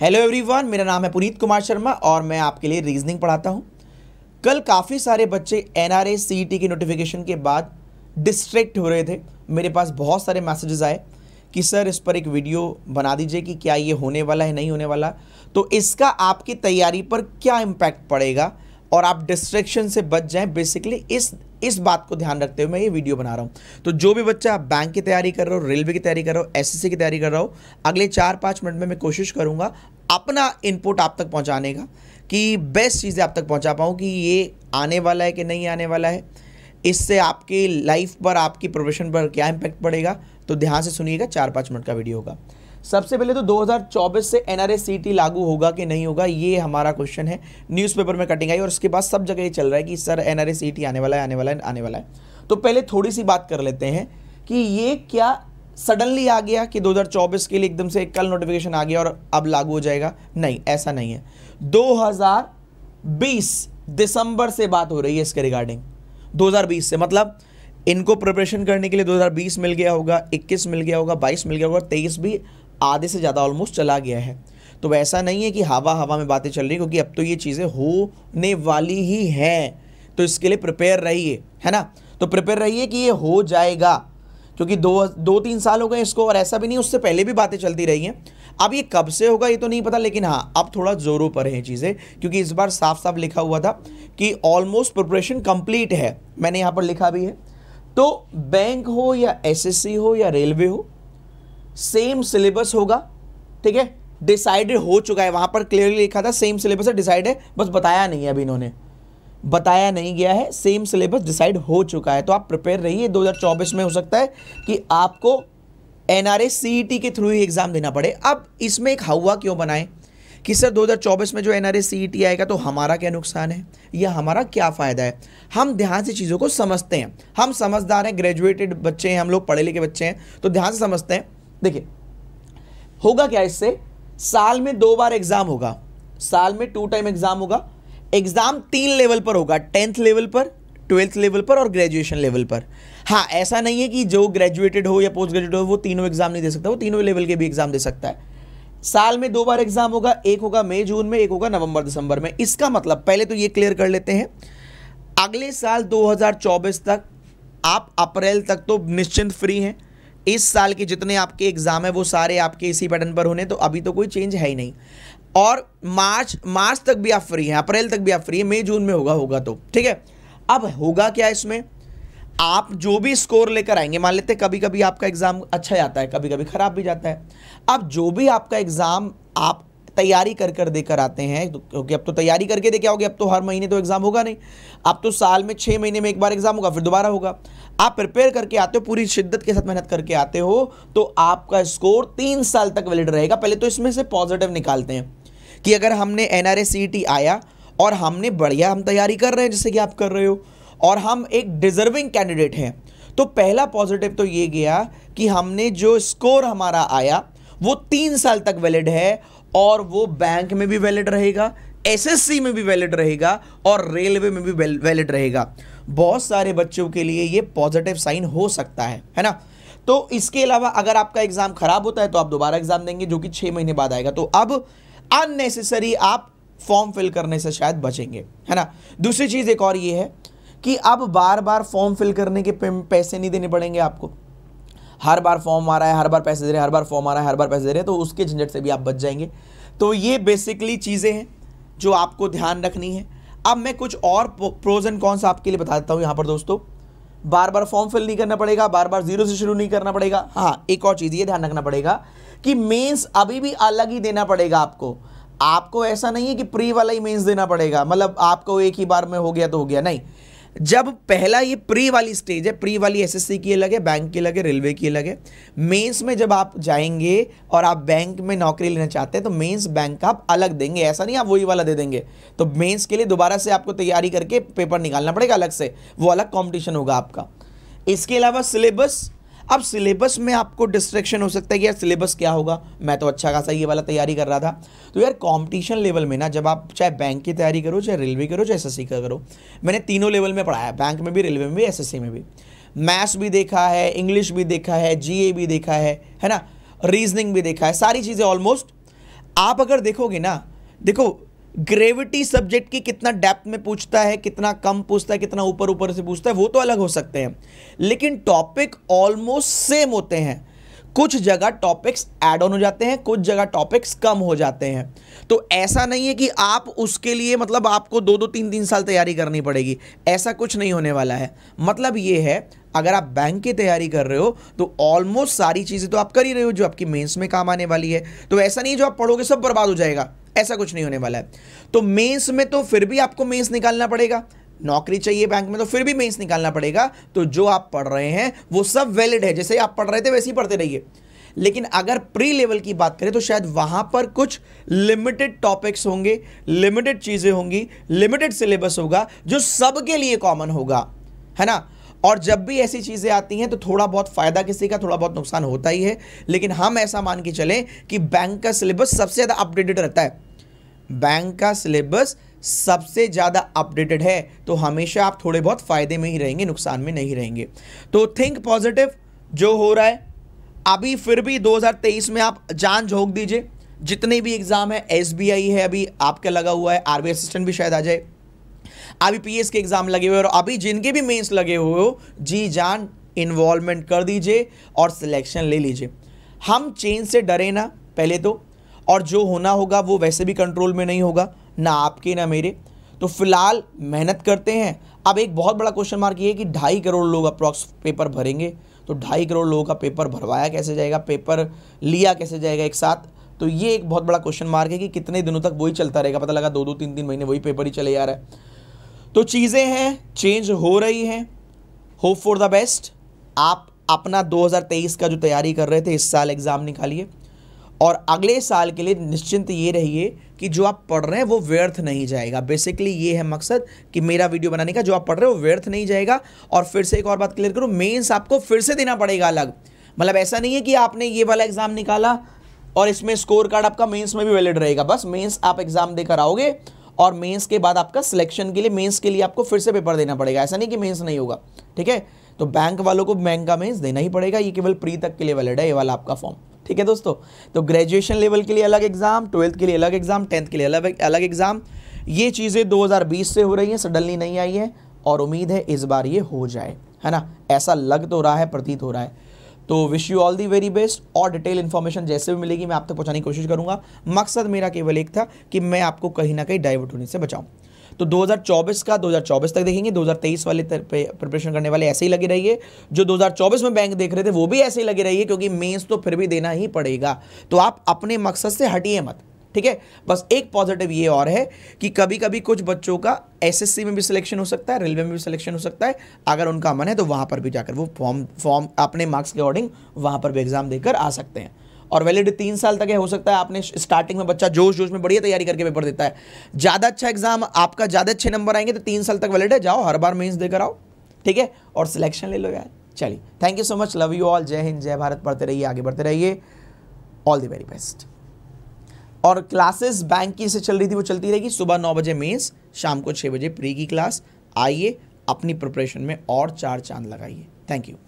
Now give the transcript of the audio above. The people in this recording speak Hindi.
हेलो एवरीवन मेरा नाम है पुनीत कुमार शर्मा और मैं आपके लिए रीजनिंग पढ़ाता हूँ कल काफ़ी सारे बच्चे एन आर e के नोटिफिकेशन के बाद डिस्ट्रैक्ट हो रहे थे मेरे पास बहुत सारे मैसेजेस आए कि सर इस पर एक वीडियो बना दीजिए कि क्या ये होने वाला है नहीं होने वाला तो इसका आपकी तैयारी पर क्या इम्पैक्ट पड़ेगा और आप डिस्ट्रैक्शन से बच जाएं बेसिकली इस इस बात को ध्यान रखते हुए मैं ये वीडियो बना रहा हूँ तो जो भी बच्चा बैंक की तैयारी कर रहा हो रेलवे की तैयारी कर रहा हो एसएससी की तैयारी कर रहा हो अगले चार पाँच मिनट में मैं कोशिश करूँगा अपना इनपुट आप तक पहुँचाने का कि बेस्ट चीज़ें आप तक पहुँचा पाऊँ कि ये आने वाला है कि नहीं आने वाला है इससे आपकी लाइफ पर आपकी प्रोफेशन पर क्या इम्पैक्ट पड़ेगा तो ध्यान से सुनिएगा चार पाँच मिनट का वीडियो होगा सबसे पहले तो 2024 से एन सीटी लागू होगा कि नहीं होगा ये हमारा क्वेश्चन है न्यूज़पेपर में कटिंग आई और उसके बाद सब जगह ये चल रहा है कि सर एन आर आने वाला है आने वाला है आने वाला है तो पहले थोड़ी सी बात कर लेते हैं कि ये क्या सडनली आ गया कि 2024 के लिए एकदम से कल नोटिफिकेशन आ गया और अब लागू हो जाएगा नहीं ऐसा नहीं है 2020 दिसंबर से बात हो रही है इसके रिगार्डिंग 2020 से मतलब इनको प्रिपरेशन करने के लिए 2020 मिल गया होगा 21 मिल गया होगा 22 मिल गया होगा 23 भी आधे से ज़्यादा ऑलमोस्ट चला गया है तो वैसा नहीं है कि हवा हवा में बातें चल रही क्योंकि अब तो ये चीज़ें होने वाली ही हैं तो इसके लिए प्रिपेयर रहिए है ना तो प्रिपेयर रहिए कि ये हो जाएगा क्योंकि दो दो तीन साल हो गए इसको और ऐसा भी नहीं उससे पहले भी बातें चलती रही हैं अब ये कब से होगा ये तो नहीं पता लेकिन हाँ अब थोड़ा ज़ोरों पर है चीज़ें क्योंकि इस बार साफ साफ लिखा हुआ था कि ऑलमोस्ट प्रिपरेशन कंप्लीट है मैंने यहाँ पर लिखा भी है तो बैंक हो या एसएससी हो या रेलवे हो सेम सिलेबस होगा ठीक है डिसाइडेड हो चुका है वहां पर क्लियरली लिखा था सेम सिलेबस है डिसाइड है बस बताया नहीं है अभी इन्होंने बताया नहीं गया है सेम सिलेबस डिसाइड हो चुका है तो आप प्रिपेयर रहिए 2024 में हो सकता है कि आपको एन आर e के थ्रू ही एग्ज़ाम देना पड़े अब इसमें एक हवा क्यों बनाएं कि सर 2024 में जो एन आर e आएगा तो हमारा क्या नुकसान है या हमारा क्या फ़ायदा है हम ध्यान से चीज़ों को समझते हैं हम समझदार हैं ग्रेजुएटेड बच्चे हैं हम लोग पढ़े लिखे बच्चे हैं तो ध्यान से समझते हैं देखिए होगा क्या इससे साल में दो बार एग्जाम होगा साल में टू टाइम एग्जाम होगा एग्जाम तीन लेवल पर होगा टेंथ लेवल पर ट्वेल्थ लेवल पर और ग्रेजुएशन लेवल पर हाँ ऐसा नहीं है कि जो ग्रेजुएटेड हो या पोस्ट ग्रेजुएट हो वो तीनों एग्जाम नहीं दे सकता वो तीनों लेवल के भी एग्जाम दे सकता है साल में दो बार एग्जाम होगा एक होगा मई जून में एक होगा नवंबर दिसंबर में इसका मतलब पहले तो ये क्लियर कर लेते हैं अगले साल 2024 तक आप अप्रैल तक तो निश्चिंत फ्री हैं इस साल के जितने आपके एग्ज़ाम है वो सारे आपके इसी पैटर्न पर होने तो अभी तो कोई चेंज है ही नहीं और मार्च मार्च तक भी आप फ्री हैं अप्रैल तक भी आप फ्री हैं मई जून में होगा होगा तो ठीक है अब होगा क्या इसमें आप जो भी स्कोर लेकर आएंगे मान लेते हैं कभी कभी आपका एग्ज़ाम अच्छा जाता है कभी कभी ख़राब भी जाता है अब जो भी आपका एग्ज़ाम आप तैयारी कर कर देकर आते हैं तो क्योंकि अब तो तैयारी करके देखे आओगे अब तो हर महीने तो एग्ज़ाम होगा नहीं अब तो साल में छः महीने में एक बार एग्ज़ाम होगा फिर दोबारा होगा आप प्रिपेयर करके आते हो पूरी शिद्दत के साथ मेहनत करके आते हो तो आपका स्कोर तीन साल तक वैलिड रहेगा पहले तो इसमें से पॉजिटिव निकालते हैं कि अगर हमने एन आर e आया और हमने बढ़िया हम तैयारी कर रहे हैं जैसे कि आप कर रहे हो और हम एक डिजर्विंग कैंडिडेट हैं तो पहला पॉजिटिव तो ये गया कि हमने जो स्कोर हमारा आया वो तीन साल तक वैलिड है और वो बैंक में भी वैलिड रहेगा एसएससी में भी वैलिड रहेगा और रेलवे में भी वैलिड रहेगा बहुत सारे बच्चों के लिए ये पॉजिटिव साइन हो सकता है है ना तो इसके अलावा अगर आपका एग्ज़ाम ख़राब होता है तो आप दोबारा एग्ज़ाम देंगे जो कि छह महीने बाद आएगा तो अब अननेसेसरी आप फॉर्म फिल करने से शायद बचेंगे है ना दूसरी चीज़ एक और ये है कि अब बार बार फॉर्म फिल करने के पैसे नहीं देने पड़ेंगे आपको हर बार फॉर्म आ रहा है हर बार पैसे दे रहे हैं हर बार फॉर्म आ रहा है हर बार पैसे दे रहे हैं तो उसके झंझट से भी आप बच जाएंगे तो ये बेसिकली चीज़ें हैं जो आपको ध्यान रखनी है अब मैं कुछ और प्रोज एंड कॉन्स आपके लिए बता देता हूँ यहाँ पर दोस्तों बार बार फॉर्म फिल नहीं करना पड़ेगा बार बार जीरो से शुरू नहीं करना पड़ेगा हाँ एक और चीज़ ये ध्यान रखना पड़ेगा कि मेंस अभी भी अलग ही देना पड़ेगा आपको आपको ऐसा नहीं है कि प्री वाला ही मेंस देना पड़ेगा मतलब आपको एक ही बार में हो गया तो हो गया नहीं जब पहला ये प्री वाली स्टेज है प्री वाली एसएससी की अलग है बैंक की अलग है रेलवे की अलग है मेंस में जब आप जाएंगे और आप बैंक में नौकरी लेना चाहते हैं तो मेंस बैंक का आप अलग देंगे ऐसा नहीं आप वही वाला दे देंगे तो मेंस के लिए दोबारा से आपको तैयारी करके पेपर निकालना पड़ेगा अलग से वो अलग कॉम्पिटिशन होगा आपका इसके अलावा सिलेबस अब सिलेबस में आपको डिस्ट्रेक्शन हो सकता है कि यार सिलेबस क्या होगा मैं तो अच्छा खासा ये वाला तैयारी कर रहा था तो यार कंपटीशन लेवल में ना जब आप चाहे बैंक की तैयारी करो चाहे रेलवे करो चाहे एस का करो मैंने तीनों लेवल में पढ़ाया बैंक में भी रेलवे में भी एस में भी मैथ्स भी देखा है इंग्लिश भी देखा है जी भी देखा है है ना रीजनिंग भी देखा है सारी चीज़ें ऑलमोस्ट आप अगर देखोगे ना देखो ग्रेविटी सब्जेक्ट की कितना डेप्थ में पूछता है कितना कम पूछता है कितना ऊपर ऊपर से पूछता है वो तो अलग हो सकते हैं लेकिन टॉपिक ऑलमोस्ट सेम होते हैं कुछ जगह टॉपिक्स एड ऑन हो जाते हैं कुछ जगह टॉपिक्स कम हो जाते हैं तो ऐसा नहीं है कि आप उसके लिए मतलब आपको दो दो तीन तीन साल तैयारी करनी पड़ेगी ऐसा कुछ नहीं होने वाला है मतलब ये है अगर आप बैंक की तैयारी कर रहे हो तो ऑलमोस्ट सारी चीज़ें तो आप कर ही रहे हो जो आपकी मेंस में काम आने वाली है तो ऐसा नहीं जो आप पढ़ोगे सब बर्बाद हो जाएगा ऐसा कुछ नहीं होने वाला है तो मेंस में तो फिर भी आपको मेंस निकालना पड़ेगा नौकरी चाहिए बैंक में तो फिर भी मेंस निकालना पड़ेगा तो जो आप पढ़ रहे हैं वो सब वैलिड है जैसे आप पढ़ रहे थे वैसे ही पढ़ते रहिए लेकिन अगर प्री लेवल की बात करें तो शायद वहां पर कुछ लिमिटेड टॉपिक्स होंगे लिमिटेड चीज़ें होंगी लिमिटेड सिलेबस होगा जो सबके लिए कॉमन होगा है ना और जब भी ऐसी चीज़ें आती हैं तो थोड़ा बहुत फ़ायदा किसी का थोड़ा बहुत नुकसान होता ही है लेकिन हम ऐसा मान के चलें कि बैंक का सिलेबस सबसे ज़्यादा अपडेटेड रहता है बैंक का सिलेबस सबसे ज़्यादा अपडेटेड है तो हमेशा आप थोड़े बहुत फ़ायदे में ही रहेंगे नुकसान में नहीं रहेंगे तो थिंक पॉजिटिव जो हो रहा है अभी फिर भी 2023 में आप जान झोंक दीजिए जितने भी एग्ज़ाम है एस है अभी आपका लगा हुआ है आर असिस्टेंट भी शायद आ जाए अभी पी के एग्ज़ाम लगे हुए और अभी जिनके भी मेंस लगे हुए हो जी जान इन्वॉल्वमेंट कर दीजिए और सिलेक्शन ले लीजिए हम चेंज से डरे ना पहले तो और जो होना होगा वो वैसे भी कंट्रोल में नहीं होगा ना आपके ना मेरे तो फिलहाल मेहनत करते हैं अब एक बहुत बड़ा क्वेश्चन मार्क ये है कि ढाई करोड़ लोग अप्रॉक्स पेपर भरेंगे तो ढाई करोड़ लोगों का पेपर भरवाया कैसे जाएगा पेपर लिया कैसे जाएगा एक साथ तो ये एक बहुत बड़ा क्वेश्चन मार्क है कि कितने दिनों तक वही चलता रहेगा पता लगा दो दो तीन तीन महीने वही पेपर ही चले जा रहा है तो चीज़ें हैं चेंज हो रही हैं होप फॉर द बेस्ट आप अपना 2023 का जो तैयारी कर रहे थे इस साल एग्ज़ाम निकालिए और अगले साल के लिए निश्चिंत ये रहिए कि जो आप पढ़ रहे हैं वो व्यर्थ नहीं जाएगा बेसिकली ये है मकसद कि मेरा वीडियो बनाने का जो आप पढ़ रहे हो वो व्यर्थ नहीं जाएगा और फिर से एक और बात क्लियर करूँ मेंस आपको फिर से देना पड़ेगा अलग मतलब ऐसा नहीं है कि आपने ये वाला एग्ज़ाम निकाला और इसमें स्कोर कार्ड आपका मेन्स में भी वैलिड रहेगा बस मेंस आप एग्ज़ाम देकर आओगे और मेन्स के बाद आपका सिलेक्शन के लिए मेन्स के लिए आपको फिर से पेपर देना पड़ेगा ऐसा नहीं कि मेन्स नहीं होगा ठीक है तो बैंक वालों को बैंक का मेन्स देना ही पड़ेगा ये केवल प्री तक के लिए वैलिड है ये वाला आपका फॉर्म ठीक है दोस्तों तो ग्रेजुएशन लेवल के लिए अलग एग्ज़ाम ट्वेल्थ के लिए अलग एग्ज़ाम टेंथ के लिए अलग अलग एग्ज़ाम ये चीज़ें 2020 से हो रही हैं सडनली नहीं आई है और उम्मीद है इस बार ये हो जाए है ना ऐसा लग तो रहा है प्रतीत हो रहा है तो wish you all the very best और डिटेल इन्फॉर्मेशन जैसे भी मिलेगी मैं आप तक पहुँचाने की कोशिश करूँगा मकसद मेरा केवल एक था कि मैं आपको कहीं ना कहीं डाइवर्ट होने से बचाऊँ तो 2024 का 2024 तक देखेंगे 2023 वाले प्रिपरेशन करने वाले ऐसे ही लगे रहिए जो 2024 में बैंक देख रहे थे वो भी ऐसे ही लगे रहिए क्योंकि मेंस तो फिर भी देना ही पड़ेगा तो आप अपने मकसद से हटिए मत ठीक है बस एक पॉजिटिव ये और है कि कभी कभी कुछ बच्चों का एस में भी सिलेक्शन हो सकता है रेलवे में भी सिलेक्शन हो सकता है अगर उनका मन है तो वहाँ पर भी जाकर वो फॉर्म फॉर्म अपने मार्क्स के अकॉर्डिंग वहाँ पर भी एग्ज़ाम देकर आ सकते हैं और वैलिडिटी तीन साल तक है हो सकता है आपने स्टार्टिंग में बच्चा जोश जोश में बढ़िया तैयारी करके पेपर देता है ज़्यादा अच्छा एग्जाम आपका ज़्यादा अच्छे नंबर आएंगे तो तीन साल तक वैलिड है जाओ हर बार मेन्स देकर आओ ठीक है और सिलेक्शन ले लो यार चलिए thank you so much love you all जय हिंद जय भारत पढ़ते रहिए आगे बढ़ते रहिए ऑल द वेरी बेस्ट और क्लासेस बैंक की से चल रही थी वो चलती रहेगी सुबह नौ बजे मेन्स शाम को छः बजे प्री की क्लास आइए अपनी प्रिपरेशन में और चार चांद लगाइए थैंक यू